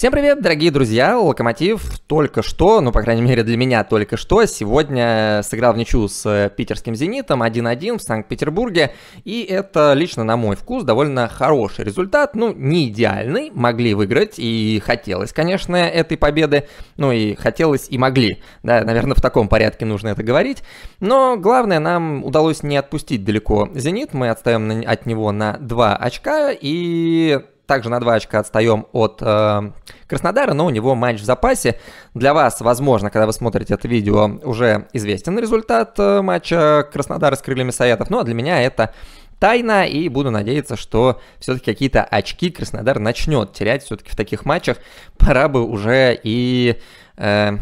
Всем привет, дорогие друзья! Локомотив только что, ну, по крайней мере, для меня только что, сегодня сыграл в ничью с э, питерским «Зенитом» 1-1 в Санкт-Петербурге. И это, лично на мой вкус, довольно хороший результат. Ну, не идеальный, могли выиграть и хотелось, конечно, этой победы. Ну, и хотелось и могли. Да, наверное, в таком порядке нужно это говорить. Но главное, нам удалось не отпустить далеко «Зенит». Мы отстаем от него на 2 очка и также на 2 очка отстаем от э, Краснодара, но у него матч в запасе. Для вас, возможно, когда вы смотрите это видео, уже известен результат э, матча Краснодара с крыльями Советов. Ну а для меня это тайна, и буду надеяться, что все-таки какие-то очки Краснодар начнет терять все-таки в таких матчах. Пора бы уже и э,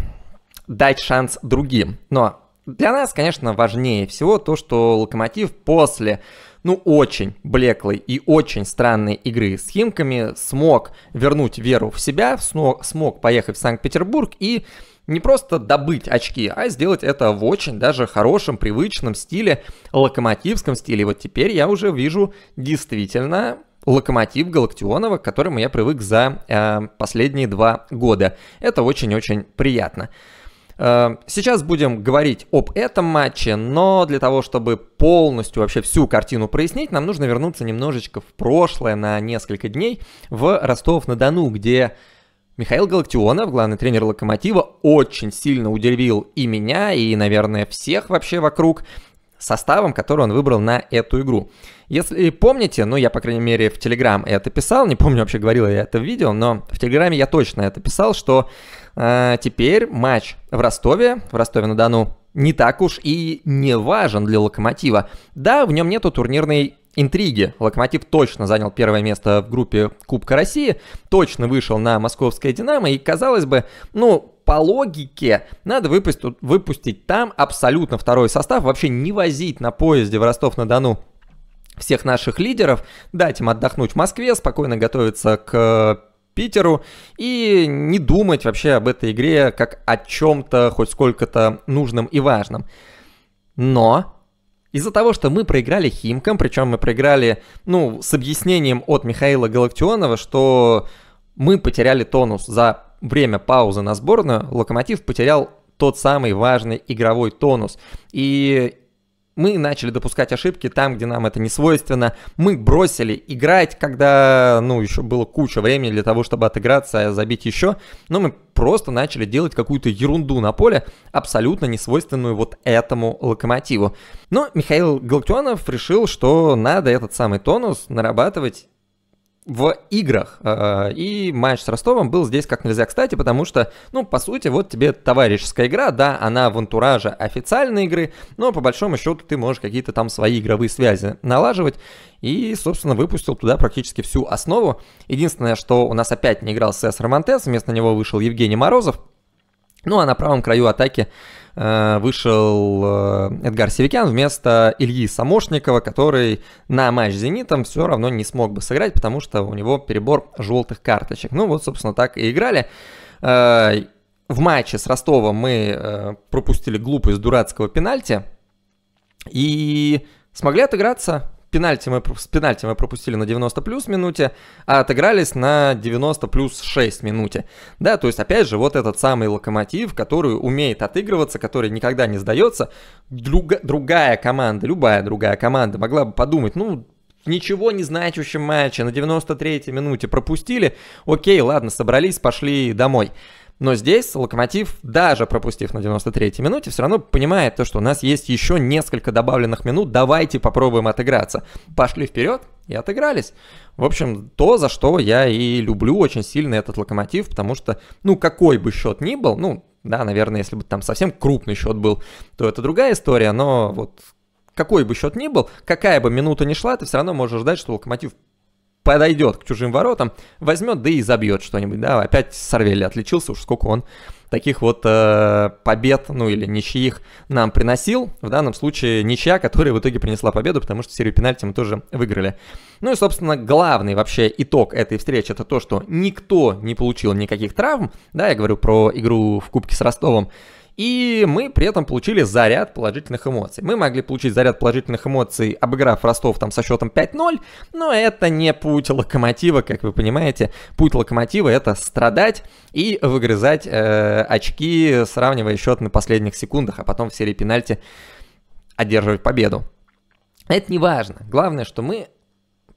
дать шанс другим. Но для нас, конечно, важнее всего то, что Локомотив после ну, очень блеклой и очень странной игры с Химками смог вернуть веру в себя, смог поехать в Санкт-Петербург и не просто добыть очки, а сделать это в очень даже хорошем, привычном стиле, локомотивском стиле. Вот теперь я уже вижу действительно локомотив Галактионова, к которому я привык за э, последние два года. Это очень-очень приятно. Эм, сейчас будем говорить об этом матче, но для того, чтобы полностью вообще всю картину прояснить, нам нужно вернуться немножечко в прошлое на несколько дней в Ростов-на-Дону, где Михаил Галактионов, главный тренер «Локомотива», очень сильно удивил и меня, и, наверное, всех вообще вокруг составом, который он выбрал на эту игру. Если помните, ну я, по крайней мере, в Телеграм это писал, не помню вообще, говорил я это в видео, но в Телеграме я точно это писал, что а, теперь матч в Ростове, в Ростове-на-Дону, не так уж и не важен для Локомотива. Да, в нем нету турнирной интриги. Локомотив точно занял первое место в группе Кубка России, точно вышел на московское «Динамо», и, казалось бы, ну, по логике, надо выпустить, выпустить там абсолютно второй состав, вообще не возить на поезде в Ростов-на-Дону всех наших лидеров, дать им отдохнуть в Москве, спокойно готовиться к Питеру и не думать вообще об этой игре как о чем-то хоть сколько-то нужном и важном. Но из-за того, что мы проиграли Химкам, причем мы проиграли, ну, с объяснением от Михаила Галактионова, что мы потеряли тонус за время паузы на сборную, Локомотив потерял тот самый важный игровой тонус. И мы начали допускать ошибки там, где нам это не свойственно. Мы бросили играть, когда, ну, еще было куча времени для того, чтобы отыграться, а забить еще. Но мы просто начали делать какую-то ерунду на поле, абсолютно не свойственную вот этому локомотиву. Но Михаил Галактионов решил, что надо этот самый тонус нарабатывать в играх. Э, и матч с Ростовом был здесь как нельзя кстати, потому что, ну, по сути, вот тебе товарищеская игра, да, она в антураже официальной игры, но по большому счету ты можешь какие-то там свои игровые связи налаживать. И, собственно, выпустил туда практически всю основу. Единственное, что у нас опять не играл Сес Романтес, вместо него вышел Евгений Морозов. Ну, а на правом краю атаки Э, вышел э, Эдгар Севикян вместо Ильи Самошникова, который на матч с «Зенитом» все равно не смог бы сыграть, потому что у него перебор желтых карточек. Ну вот, собственно, так и играли. Э, в матче с Ростовом мы пропустили глупость дурацкого пенальти и смогли отыграться пенальти мы, с пенальти мы пропустили на 90 плюс минуте, а отыгрались на 90 плюс 6 минуте. Да, то есть, опять же, вот этот самый локомотив, который умеет отыгрываться, который никогда не сдается. Друг, другая команда, любая другая команда могла бы подумать, ну, ничего не значащем матче на 93-й минуте пропустили, окей, ладно, собрались, пошли домой. Но здесь Локомотив, даже пропустив на 93-й минуте, все равно понимает то, что у нас есть еще несколько добавленных минут, давайте попробуем отыграться. Пошли вперед и отыгрались. В общем, то, за что я и люблю очень сильно этот Локомотив, потому что, ну, какой бы счет ни был, ну, да, наверное, если бы там совсем крупный счет был, то это другая история, но вот какой бы счет ни был, какая бы минута ни шла, ты все равно можешь ждать, что Локомотив подойдет к чужим воротам, возьмет, да и забьет что-нибудь, да, опять сорвели отличился, уж сколько он таких вот э, побед, ну или ничьих нам приносил. В данном случае ничья, которая в итоге принесла победу, потому что серию пенальти мы тоже выиграли. Ну и, собственно, главный вообще итог этой встречи это то, что никто не получил никаких травм. Да, я говорю про игру в Кубке с Ростовом. И мы при этом получили заряд положительных эмоций. Мы могли получить заряд положительных эмоций, обыграв Ростов там со счетом 5-0, но это не путь локомотива, как вы понимаете. Путь локомотива это страдать и выгрызать э, очки, сравнивая счет на последних секундах, а потом в серии пенальти одерживать победу. Это не важно. Главное, что мы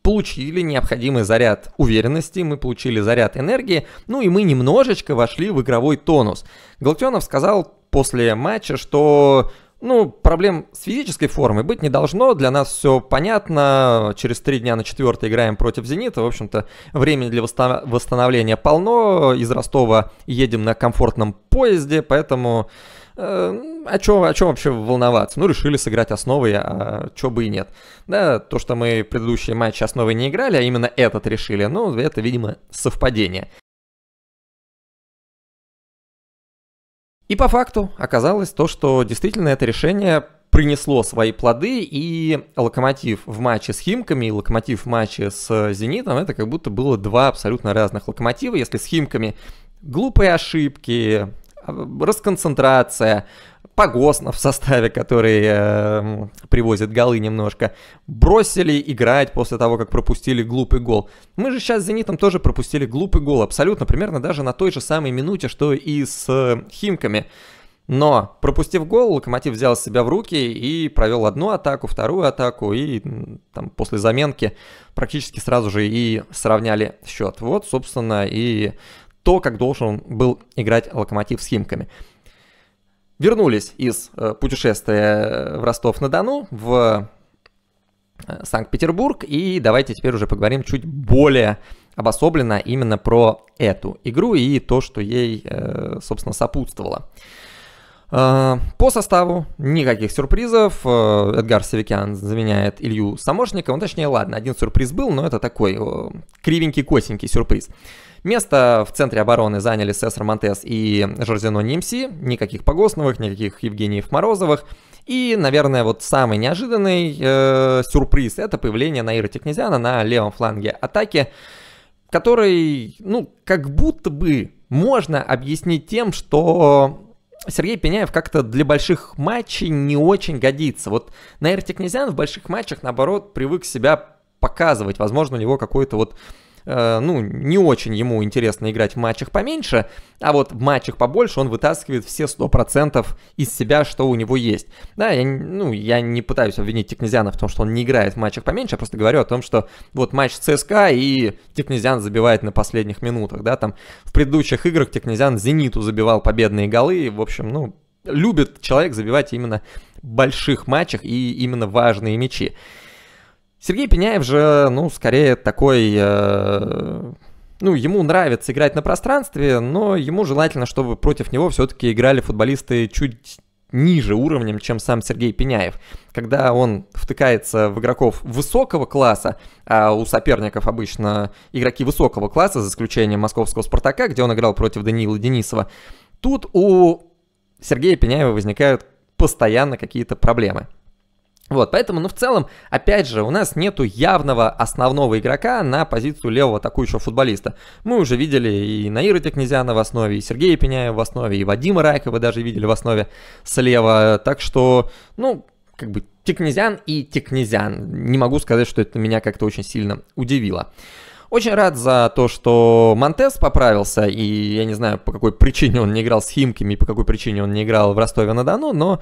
получили необходимый заряд уверенности, мы получили заряд энергии, ну и мы немножечко вошли в игровой тонус. Галактионов сказал после матча, что ну, проблем с физической формой быть не должно. Для нас все понятно. Через три дня на четвертый играем против «Зенита». В общем-то, времени для восстановления полно. Из Ростова едем на комфортном поезде, поэтому... Э, о чем, о чем вообще волноваться? Ну, решили сыграть основы, а чё бы и нет. Да, то, что мы предыдущие матчи основы не играли, а именно этот решили, ну, это, видимо, совпадение. И по факту оказалось то, что действительно это решение принесло свои плоды, и локомотив в матче с Химками и локомотив в матче с Зенитом, это как будто было два абсолютно разных локомотива. Если с Химками глупые ошибки, э, расконцентрация, Погоснов в составе, который э, привозит голы немножко, бросили играть после того, как пропустили глупый гол. Мы же сейчас с «Зенитом» тоже пропустили глупый гол, абсолютно, примерно даже на той же самой минуте, что и с э, «Химками». Но, пропустив гол, Локомотив взял себя в руки и провел одну атаку, вторую атаку, и там после заменки практически сразу же и сравняли счет. Вот, собственно, и то, как должен был играть Локомотив с Химками вернулись из э, путешествия э, в Ростов-на-Дону, в э, Санкт-Петербург, и давайте теперь уже поговорим чуть более обособленно именно про эту игру и то, что ей, собственно, сопутствовало. А, по составу никаких сюрпризов. Э, Эдгар Савикян заменяет Илью Самошникова. Ну, точнее, ладно, один сюрприз был, но это такой кривенький-косенький сюрприз. Место в центре обороны заняли Сесар Монтес и Жорзино Нимси. Никаких Погосновых, никаких Евгениев Морозовых. И, наверное, вот самый неожиданный э, сюрприз – это появление Наира Текнезяна на левом фланге атаки, который, ну, как будто бы можно объяснить тем, что Сергей Пеняев как-то для больших матчей не очень годится. Вот Наир Текнезян в больших матчах, наоборот, привык себя показывать. Возможно, у него какой-то вот Э, ну, не очень ему интересно играть в матчах поменьше, а вот в матчах побольше он вытаскивает все 100% из себя, что у него есть. Да, я, ну, я не пытаюсь обвинить Текнезиана в том, что он не играет в матчах поменьше, я просто говорю о том, что вот матч ЦСКА и Текнезиан забивает на последних минутах, да, там в предыдущих играх Текнезиан Зениту забивал победные голы, и, в общем, ну, любит человек забивать именно в больших матчах и именно важные мячи. Сергей Пеняев же, ну, скорее такой... Э, ну, ему нравится играть на пространстве, но ему желательно, чтобы против него все-таки играли футболисты чуть ниже уровнем, чем сам Сергей Пеняев. Когда он втыкается в игроков высокого класса, а у соперников обычно игроки высокого класса, за исключением московского «Спартака», где он играл против Даниила Денисова, тут у Сергея Пеняева возникают постоянно какие-то проблемы. Вот, поэтому, ну, в целом, опять же, у нас нету явного основного игрока на позицию левого атакующего футболиста. Мы уже видели и Наира Текнезяна в основе, и Сергея Пеняева в основе, и Вадима Райкова даже видели в основе слева. Так что, ну, как бы Текнезян и Текнезян. Не могу сказать, что это меня как-то очень сильно удивило. Очень рад за то, что Монтес поправился, и я не знаю, по какой причине он не играл с Химками, и по какой причине он не играл в Ростове-на-Дону, но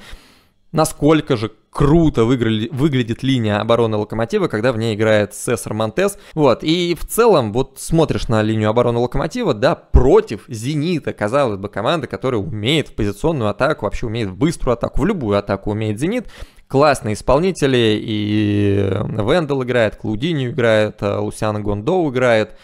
насколько же круто выиграли, выглядит линия обороны Локомотива, когда в ней играет Сесар Монтес. Вот, и в целом, вот смотришь на линию обороны Локомотива, да, против Зенита, казалось бы, команда, которая умеет в позиционную атаку, вообще умеет в быструю атаку, в любую атаку умеет Зенит. Классные исполнители, и Вендел играет, Клаудинью играет, э, Лусиан Гондоу играет,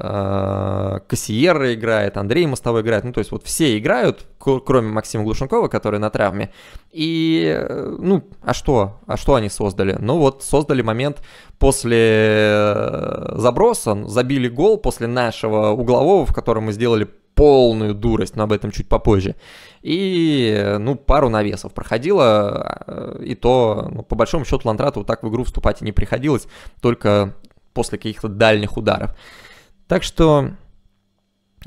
Э, Кассиера играет, Андрей Мостовой играет, ну то есть вот все играют, кроме Максима Глушенкова, который на травме. И, э, ну, а что? А что они создали? Ну вот создали момент после э, заброса, забили гол после нашего углового, в котором мы сделали полную дурость, но об этом чуть попозже. И, ну, пару навесов проходило, и то, ну, по большому счету, Лантрату вот так в игру вступать и не приходилось, только после каких-то дальних ударов. Так что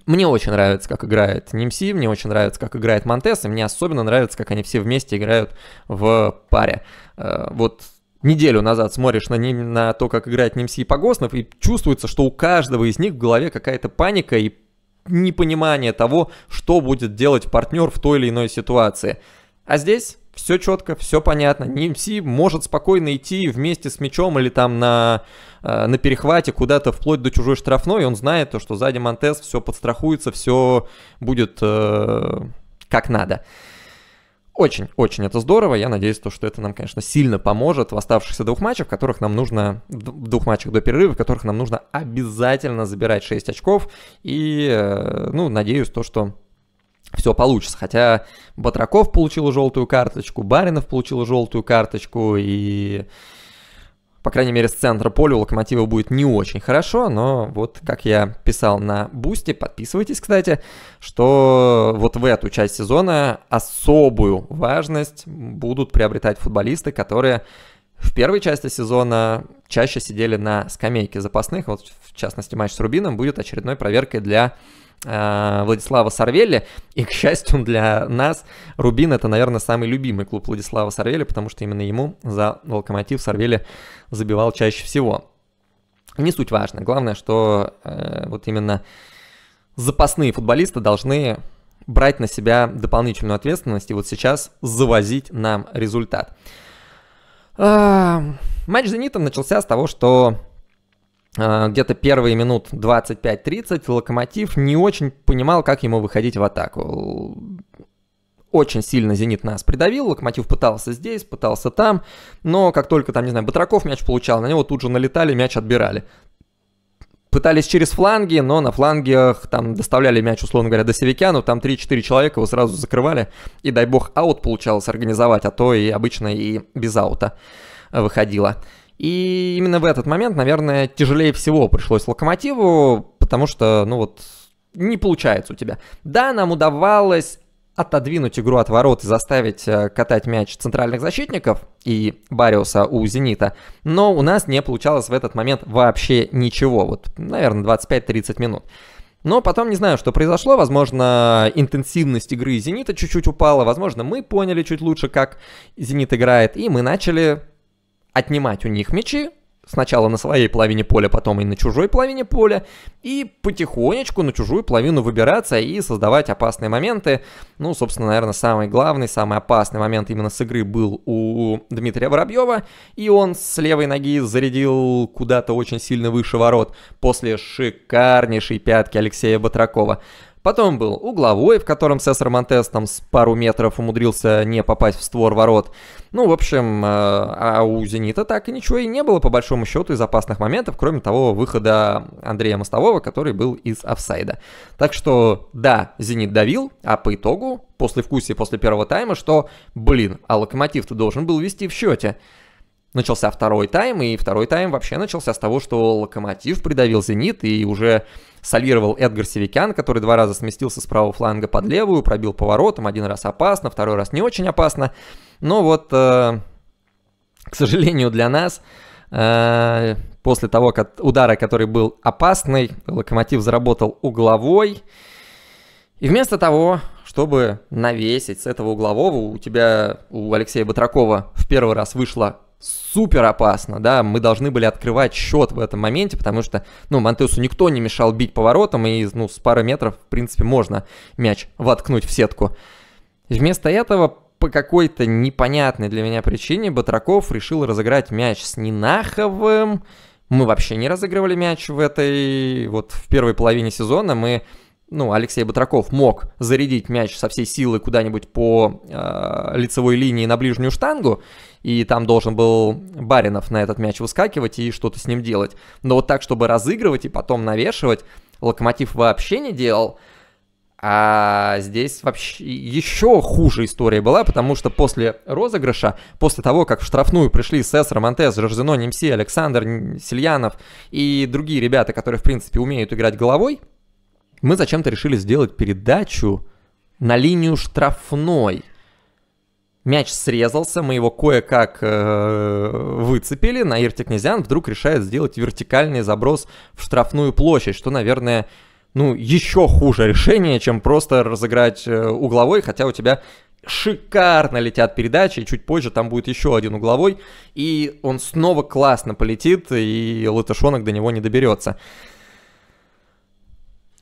мне очень нравится, как играет Нимси, мне очень нравится, как играет Монтес, и мне особенно нравится, как они все вместе играют в паре. Э, вот неделю назад смотришь на, ним, на то, как играет Немси и Погоснов, и чувствуется, что у каждого из них в голове какая-то паника и непонимание того, что будет делать партнер в той или иной ситуации. А здесь все четко, все понятно. Нимси может спокойно идти вместе с мячом или там на, э, на перехвате куда-то вплоть до чужой штрафной. Он знает то, что сзади Монтес все подстрахуется, все будет э, как надо. Очень-очень это здорово. Я надеюсь, то, что это нам, конечно, сильно поможет в оставшихся двух матчах, в которых нам нужно... В двух матчах до перерыва, в которых нам нужно обязательно забирать 6 очков. И, э, ну, надеюсь, то, что все получится. Хотя Батраков получил желтую карточку, Баринов получил желтую карточку, и, по крайней мере, с центра поля у Локомотива будет не очень хорошо, но вот как я писал на Бусте, подписывайтесь, кстати, что вот в эту часть сезона особую важность будут приобретать футболисты, которые в первой части сезона чаще сидели на скамейке запасных. Вот, в частности, матч с Рубином будет очередной проверкой для Э, Владислава Сарвели. И, к счастью для нас, Рубин — это, наверное, самый любимый клуб Владислава Сарвели, потому что именно ему за «Локомотив» Сарвели забивал чаще всего. Не суть важно. Главное, что э, вот именно запасные футболисты должны брать на себя дополнительную ответственность и вот сейчас завозить нам результат. А, матч с «Зенитом» начался с того, что Э, где-то первые минут 25-30 Локомотив не очень понимал, как ему выходить в атаку. Очень сильно «Зенит» нас придавил, «Локомотив» пытался здесь, пытался там, но как только там, не знаю, Батраков мяч получал, на него тут же налетали, мяч отбирали. Пытались через фланги, но на флангах там доставляли мяч, условно говоря, до Севикяну, там 3-4 человека его сразу закрывали, и дай бог аут получалось организовать, а то и обычно и без аута выходило. И именно в этот момент, наверное, тяжелее всего пришлось Локомотиву, потому что, ну вот, не получается у тебя. Да, нам удавалось отодвинуть игру от ворот и заставить э, катать мяч центральных защитников и Бариуса у «Зенита», но у нас не получалось в этот момент вообще ничего. Вот, наверное, 25-30 минут. Но потом не знаю, что произошло. Возможно, интенсивность игры «Зенита» чуть-чуть упала. Возможно, мы поняли чуть лучше, как «Зенит» играет. И мы начали отнимать у них мячи, сначала на своей половине поля, потом и на чужой половине поля, и потихонечку на чужую половину выбираться и создавать опасные моменты. Ну, собственно, наверное, самый главный, самый опасный момент именно с игры был у Дмитрия Воробьева, и он с левой ноги зарядил куда-то очень сильно выше ворот после шикарнейшей пятки Алексея Батракова. Потом был угловой, в котором Сесар Монтес там с пару метров умудрился не попасть в створ ворот. Ну, в общем, э, а у «Зенита» так и ничего и не было, по большому счету, из опасных моментов, кроме того выхода Андрея Мостового, который был из офсайда. Так что, да, «Зенит» давил, а по итогу, после вкуса и после первого тайма, что, блин, а «Локомотив» ты должен был вести в счете начался второй тайм, и второй тайм вообще начался с того, что Локомотив придавил Зенит и уже солировал Эдгар Севикян, который два раза сместился с правого фланга под левую, пробил поворотом, один раз опасно, второй раз не очень опасно. Но вот, э, к сожалению для нас, э, после того как удара, который был опасный, Локомотив заработал угловой, и вместо того, чтобы навесить с этого углового, у тебя, у Алексея Батракова в первый раз вышла супер опасно, да, мы должны были открывать счет в этом моменте, потому что, ну, Монтесу никто не мешал бить поворотом, и, ну, с пары метров, в принципе, можно мяч воткнуть в сетку. Вместо этого по какой-то непонятной для меня причине Батраков решил разыграть мяч с Нинаховым. Мы вообще не разыгрывали мяч в этой... Вот в первой половине сезона мы... Ну, Алексей Батраков мог зарядить мяч со всей силы куда-нибудь по э, лицевой линии на ближнюю штангу, и там должен был Баринов на этот мяч выскакивать и что-то с ним делать. Но вот так, чтобы разыгрывать и потом навешивать, Локомотив вообще не делал. А здесь вообще еще хуже история была, потому что после розыгрыша, после того, как в штрафную пришли Сесар, Монтес, Жоржино, Немси, Александр Сельянов и другие ребята, которые, в принципе, умеют играть головой, мы зачем-то решили сделать передачу на линию штрафной – Мяч срезался, мы его кое-как э, выцепили. Наир Текнезян вдруг решает сделать вертикальный заброс в штрафную площадь, что, наверное, ну, еще хуже решение, чем просто разыграть э, угловой, хотя у тебя шикарно летят передачи, и чуть позже там будет еще один угловой, и он снова классно полетит, и Латышонок до него не доберется.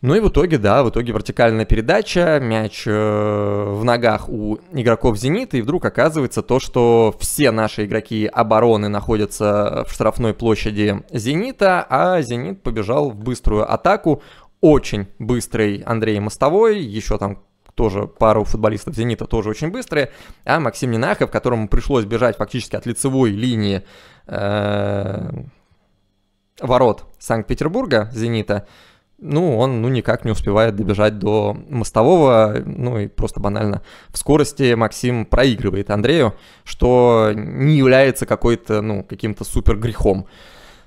Ну и в итоге, да, в итоге вертикальная передача, мяч э, в ногах у игроков «Зенита», и вдруг оказывается то, что все наши игроки обороны находятся в штрафной площади «Зенита», а «Зенит» побежал в быструю атаку. Очень быстрый Андрей Мостовой, еще там тоже пару футболистов «Зенита» тоже очень быстрые, а Максим Нинахов, которому пришлось бежать фактически от лицевой линии э, ворот Санкт-Петербурга «Зенита», ну, он ну, никак не успевает добежать до мостового, ну и просто банально в скорости Максим проигрывает Андрею, что не является какой-то, ну, каким-то супер грехом.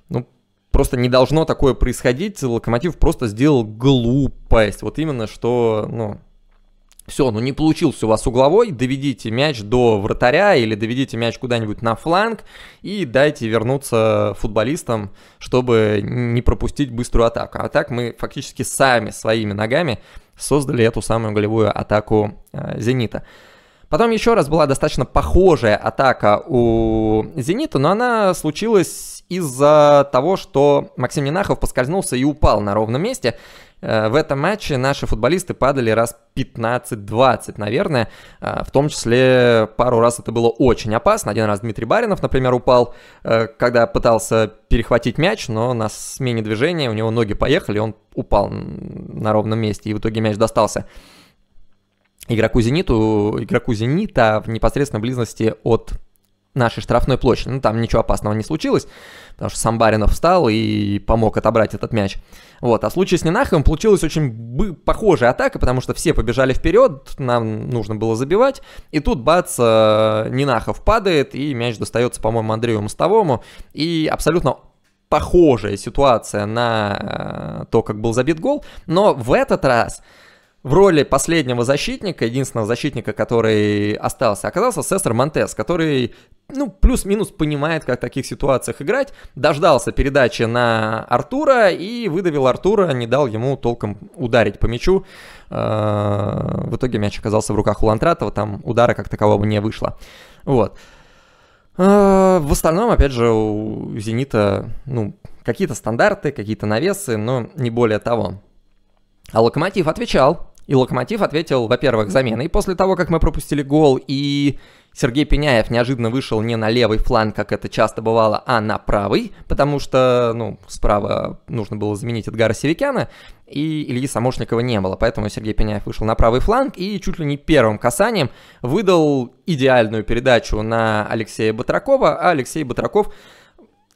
Ну, просто не должно такое происходить, Локомотив просто сделал глупость, вот именно что, ну, все, ну не получился у вас угловой, доведите мяч до вратаря или доведите мяч куда-нибудь на фланг и дайте вернуться футболистам, чтобы не пропустить быструю атаку. А так мы фактически сами своими ногами создали эту самую голевую атаку э, «Зенита». Потом еще раз была достаточно похожая атака у «Зенита», но она случилась получилось из-за того, что Максим Нинахов поскользнулся и упал на ровном месте. Э, в этом матче наши футболисты падали раз 15-20, наверное. Э, в том числе пару раз это было очень опасно. Один раз Дмитрий Баринов, например, упал, э, когда пытался перехватить мяч, но на смене движения у него ноги поехали, он упал на ровном месте, и в итоге мяч достался игроку «Зениту», игроку «Зенита» в непосредственной близости от нашей штрафной площади. Ну, там ничего опасного не случилось, потому что сам Баринов встал и помог отобрать этот мяч. Вот. А в случае с Нинаховым получилась очень похожая атака, потому что все побежали вперед, нам нужно было забивать. И тут, бац, э, Нинахов падает, и мяч достается, по-моему, Андрею Мостовому. И абсолютно похожая ситуация на э, то, как был забит гол. Но в этот раз в роли последнего защитника, единственного защитника, который остался, оказался Сестер Монтес, который, ну, плюс-минус понимает, как в таких ситуациях играть, дождался передачи на Артура и выдавил Артура, не дал ему толком ударить по мячу. Э, в итоге мяч оказался в руках у Лантратова, там удара как такового не вышло. Вот. Э, в остальном, опять же, у «Зенита», ну, какие-то стандарты, какие-то навесы, но не более того. А «Локомотив» отвечал, и Локомотив ответил, во-первых, заменой после того, как мы пропустили гол, и Сергей Пеняев неожиданно вышел не на левый фланг, как это часто бывало, а на правый, потому что, ну, справа нужно было заменить Эдгара Севикяна, и Ильи Самошникова не было, поэтому Сергей Пеняев вышел на правый фланг и чуть ли не первым касанием выдал идеальную передачу на Алексея Батракова, а Алексей Батраков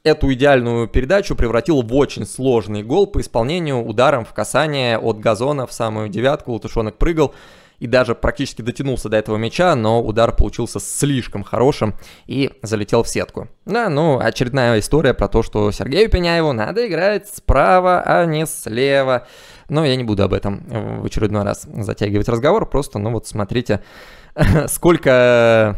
эту идеальную передачу превратил в очень сложный гол по исполнению ударом в касание от газона в самую девятку. Латышонок прыгал и даже практически дотянулся до этого мяча, но удар получился слишком хорошим и залетел в сетку. Да, ну, очередная история про то, что Сергею Пеняеву надо играть справа, а не слева. Но я не буду об этом в очередной раз затягивать разговор, просто, ну вот смотрите, сколько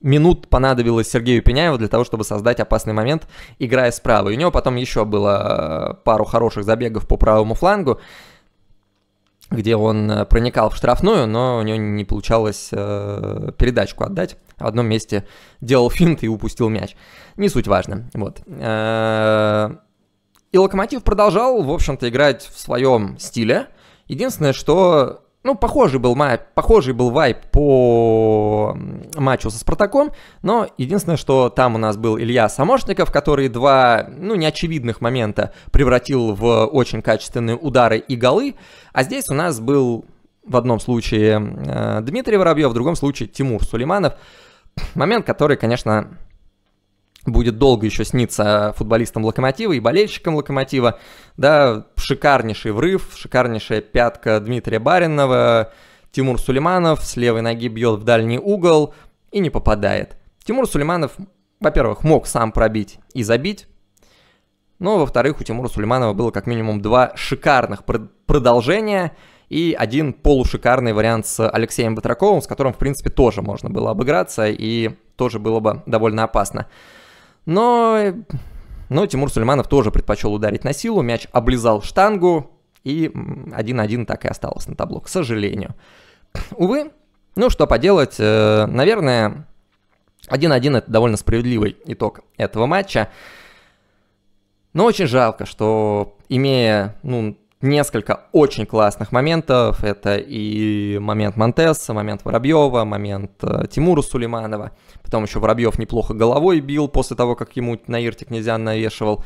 минут понадобилось Сергею Пеняеву для того, чтобы создать опасный момент, играя справа. И у него потом еще было э, пару хороших забегов по правому флангу, где он э, проникал в штрафную, но у него не получалось э, передачку отдать. В одном месте делал финт и упустил мяч. Не суть важно. Вот. Э, и Локомотив продолжал, в общем-то, играть в своем стиле. Единственное, что ну, похожий был, похожий был вайп по матчу со Спартаком, но единственное, что там у нас был Илья Самошников, который два, ну, неочевидных момента превратил в очень качественные удары и голы, а здесь у нас был в одном случае э, Дмитрий Воробьев, в другом случае Тимур Сулейманов, момент, который, конечно, будет долго еще сниться футболистам Локомотива и болельщикам Локомотива. Да, шикарнейший врыв, шикарнейшая пятка Дмитрия Баринова, Тимур Сулейманов с левой ноги бьет в дальний угол и не попадает. Тимур Сулейманов, во-первых, мог сам пробить и забить, но, во-вторых, у Тимура Сулейманова было как минимум два шикарных пр- продолжения и один полушикарный вариант с Алексеем Батраковым, с которым, в принципе, тоже можно было обыграться и тоже было бы довольно опасно. Но, но Тимур Сулейманов тоже предпочел ударить на силу, мяч облизал штангу, и 1-1 так и осталось на табло, к сожалению. Увы, ну что поделать, э, наверное, 1-1 это довольно справедливый итог этого матча. Но очень жалко, что имея ну, несколько очень классных моментов. Это и момент Монтесса, момент Воробьева, момент э, Тимура Сулейманова. Потом еще Воробьев неплохо головой бил после того, как ему на иртик нельзя навешивал.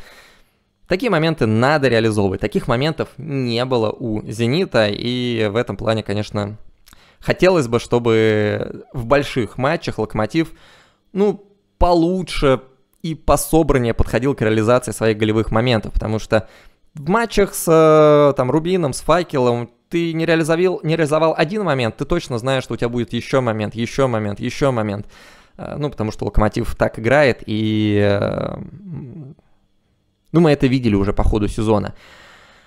Такие моменты надо реализовывать. Таких моментов не было у «Зенита», и в этом плане, конечно, хотелось бы, чтобы в больших матчах «Локомотив» ну, получше и пособраннее подходил к реализации своих голевых моментов, потому что в матчах с э, там, Рубином, с Факелом ты не реализовал, не реализовал один момент, ты точно знаешь, что у тебя будет еще момент, еще момент, еще момент. Э, ну, потому что Локомотив так играет, и... Э, ну, мы это видели уже по ходу сезона.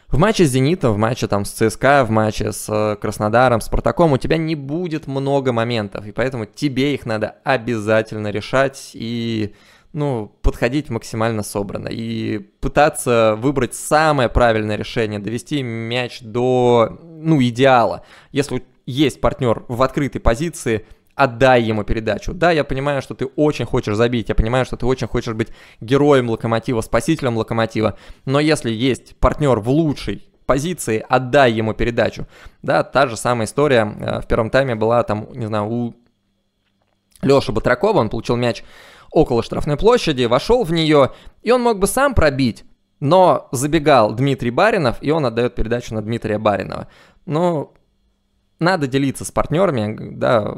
В матче с «Зенитом», в матче там с ЦСКА, в матче с Краснодаром, «Спартаком» у тебя не будет много моментов, и поэтому тебе их надо обязательно решать, и ну, подходить максимально собрано и пытаться выбрать самое правильное решение, довести мяч до, ну, идеала. Если есть партнер в открытой позиции, отдай ему передачу. Да, я понимаю, что ты очень хочешь забить, я понимаю, что ты очень хочешь быть героем локомотива, спасителем локомотива, но если есть партнер в лучшей позиции, отдай ему передачу. Да, та же самая история э, в первом тайме была там, не знаю, у Леши Батракова, он получил мяч около штрафной площади, вошел в нее, и он мог бы сам пробить, но забегал Дмитрий Баринов, и он отдает передачу на Дмитрия Баринова. Ну, надо делиться с партнерами, да,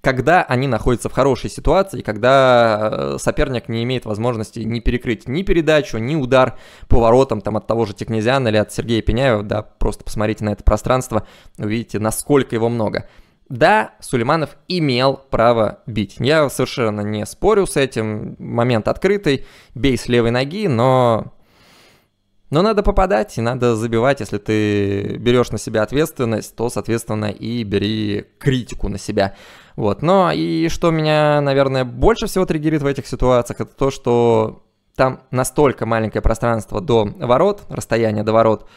когда они находятся в хорошей ситуации, когда э, соперник не имеет возможности не перекрыть ни передачу, ни удар по воротам там, от того же Текнезиана или от Сергея Пеняева, да, просто посмотрите на это пространство, увидите, насколько его много. Да, Сулейманов имел право бить. Я совершенно не спорю с этим. Момент открытый. Бей с левой ноги, но... Но надо попадать и надо забивать. Если ты берешь на себя ответственность, то, соответственно, и бери критику на себя. Вот. Но и что меня, наверное, больше всего триггерит в этих ситуациях, это то, что там настолько маленькое пространство до ворот, расстояние до ворот,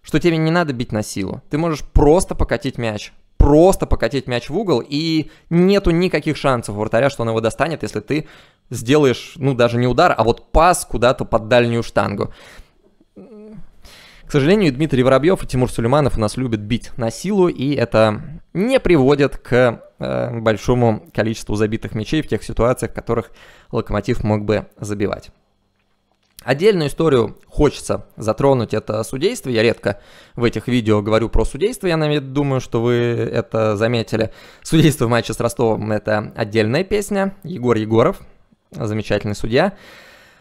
что тебе не надо бить на силу. Ты можешь просто покатить мяч просто покатить мяч в угол, и нету никаких шансов у вратаря, что он его достанет, если ты сделаешь, ну, даже не удар, а вот пас куда-то под дальнюю штангу. К сожалению, Дмитрий Воробьев и Тимур Сулейманов у нас любят бить на силу, и это не приводит к э, большому количеству забитых мячей в тех ситуациях, в которых Локомотив мог бы забивать. Отдельную историю хочется затронуть, это судейство. Я редко в этих видео говорю про судейство, я, наверное, думаю, что вы это заметили. Судейство в матче с Ростовом – это отдельная песня. Егор Егоров, замечательный судья.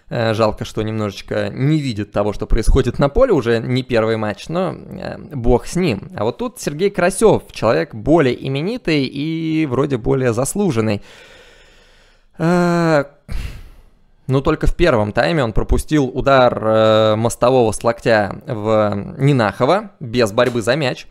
Э, жалко, что немножечко не видит того, что происходит на поле, уже не первый матч, но э, бог с ним. А вот тут Сергей Красев, человек более именитый и вроде более заслуженный. Э, но только в первом тайме он пропустил удар э, мостового с локтя в Нинахова без борьбы за мяч.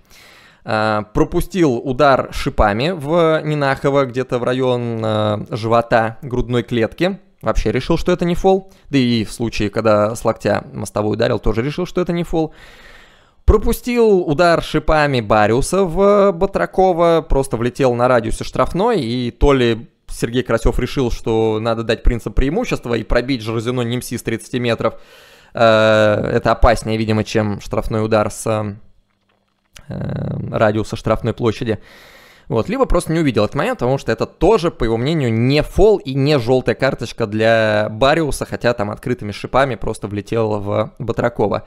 Э, пропустил удар шипами в Нинахова где-то в район э, живота грудной клетки. Вообще решил, что это не фол. Да и в случае, когда с локтя мостовой ударил, тоже решил, что это не фол. Пропустил удар шипами Бариуса в э, Батракова, просто влетел на радиусе штрафной и то ли Сергей Красев решил, что надо дать принцип преимущества и пробить Жорзино Немси с 30 метров. Э, это опаснее, видимо, чем штрафной удар с э, радиуса штрафной площади. Вот, либо просто не увидел этот момент, потому что это тоже, по его мнению, не фол и не желтая карточка для Бариуса, хотя там открытыми шипами просто влетел в Батракова.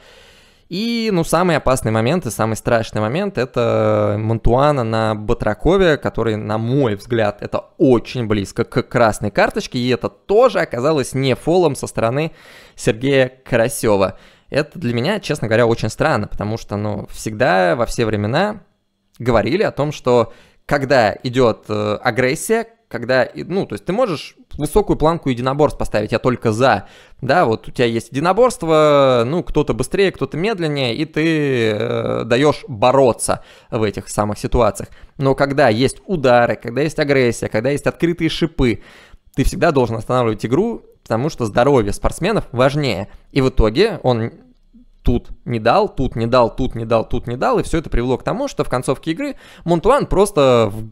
И, ну, самый опасный момент и самый страшный момент — это Монтуана на Батракове, который, на мой взгляд, это очень близко к красной карточке, и это тоже оказалось не фолом со стороны Сергея Карасева. Это для меня, честно говоря, очень странно, потому что, ну, всегда, во все времена говорили о том, что когда идет э, агрессия, когда, ну, то есть ты можешь высокую планку единоборств поставить, я только за, да, вот у тебя есть единоборство, ну, кто-то быстрее, кто-то медленнее, и ты э, даешь бороться в этих самых ситуациях. Но когда есть удары, когда есть агрессия, когда есть открытые шипы, ты всегда должен останавливать игру, потому что здоровье спортсменов важнее. И в итоге он тут не дал, тут не дал, тут не дал, тут не дал, и все это привело к тому, что в концовке игры Монтуан просто в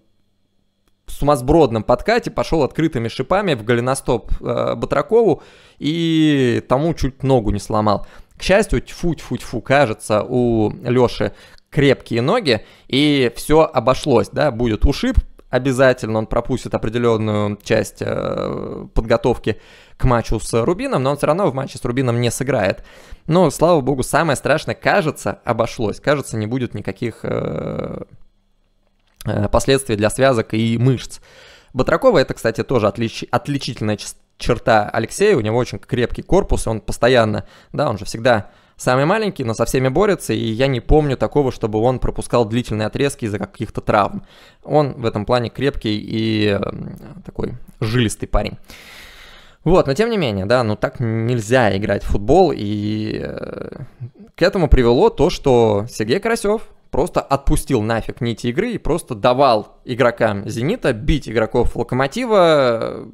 сумасбродном подкате пошел открытыми шипами в голеностоп э, Батракову и тому чуть ногу не сломал. К счастью, тьфу-тьфу-тьфу, кажется, у Лёши крепкие ноги, и все обошлось, да, будет ушиб, обязательно он пропустит определенную часть э, подготовки к матчу с Рубином, но он все равно в матче с Рубином не сыграет. Но, слава богу, самое страшное, кажется, обошлось. Кажется, не будет никаких э, Э, последствия для связок и мышц. Батракова это, кстати, тоже отлич... отличительная черта Алексея, у него очень крепкий корпус, он постоянно, да, он же всегда самый маленький, но со всеми борется, и я не помню такого, чтобы он пропускал длительные отрезки из-за каких-то травм. Он в этом плане крепкий и такой жилистый парень. Вот, но тем не менее, да, ну так нельзя играть в футбол, и э, к этому привело то, что Сергей Карасев просто отпустил нафиг нити игры и просто давал игрокам «Зенита» бить игроков «Локомотива»,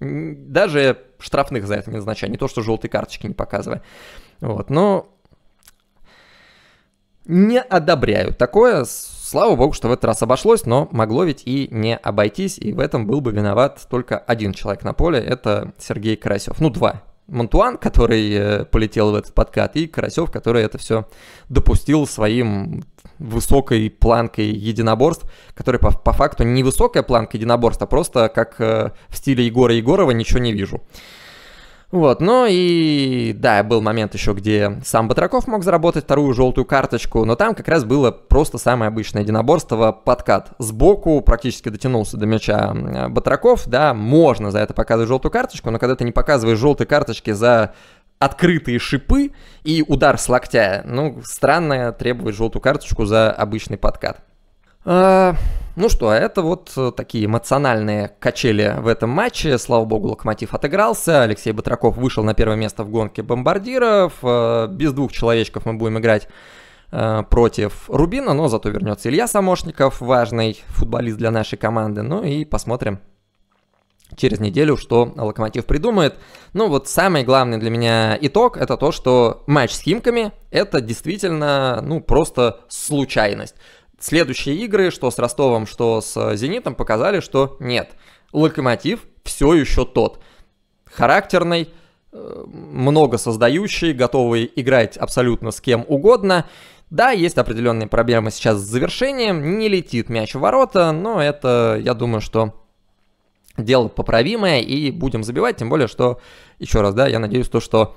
даже штрафных за это не назначая, не то что желтые карточки не показывая. Вот, но не одобряю такое. Слава богу, что в этот раз обошлось, но могло ведь и не обойтись, и в этом был бы виноват только один человек на поле, это Сергей Карасев. Ну, два, Монтуан, который э, полетел в этот подкат, и Карасев, который это все допустил своим высокой планкой единоборств, который по, по факту не высокая планка единоборств, а просто как э, в стиле Егора Егорова ничего не вижу. Вот, ну и да, был момент еще, где сам Батраков мог заработать вторую желтую карточку, но там как раз было просто самое обычное единоборство, подкат сбоку, практически дотянулся до мяча Батраков, да, можно за это показывать желтую карточку, но когда ты не показываешь желтой карточки за открытые шипы и удар с локтя, ну, странно требовать желтую карточку за обычный подкат. А, ну что, а это вот э, такие эмоциональные качели в этом матче. Слава богу, Локомотив отыгрался. Алексей Батраков вышел на первое место в гонке бомбардиров. Э, без двух человечков мы будем играть э, против Рубина, но зато вернется Илья Самошников, важный футболист для нашей команды. Ну и посмотрим через неделю, что Локомотив придумает. Ну вот самый главный для меня итог, это то, что матч с Химками, это действительно, ну просто случайность следующие игры, что с Ростовом, что с э, Зенитом, показали, что нет. Локомотив все еще тот. Характерный, э, много создающий, готовый играть абсолютно с кем угодно. Да, есть определенные проблемы сейчас с завершением, не летит мяч в ворота, но это, я думаю, что дело поправимое и будем забивать, тем более, что, еще раз, да, я надеюсь, то, что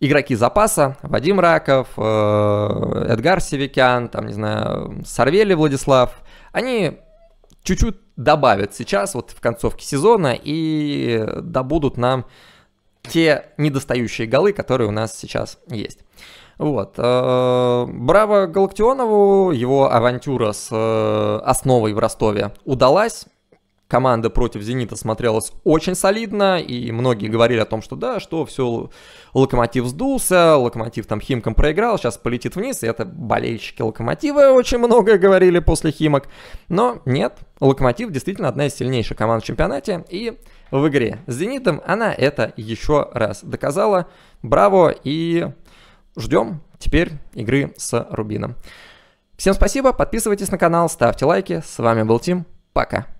игроки запаса, Вадим Раков, э, Эдгар Севикян, там, не знаю, Сарвели Владислав, они чуть-чуть добавят сейчас, вот в концовке сезона, и добудут нам те недостающие голы, которые у нас сейчас есть. Вот. Э, браво Галактионову, его авантюра с э, основой в Ростове удалась команда против «Зенита» смотрелась очень солидно, и многие говорили о том, что да, что все, «Локомотив» сдулся, «Локомотив» там «Химкам» проиграл, сейчас полетит вниз, и это болельщики «Локомотива» очень многое говорили после «Химок». Но нет, «Локомотив» действительно одна из сильнейших команд в чемпионате, и в игре с «Зенитом» она это еще раз доказала. Браво, и ждем теперь игры с «Рубином». Всем спасибо, подписывайтесь на канал, ставьте лайки. С вами был Тим, пока.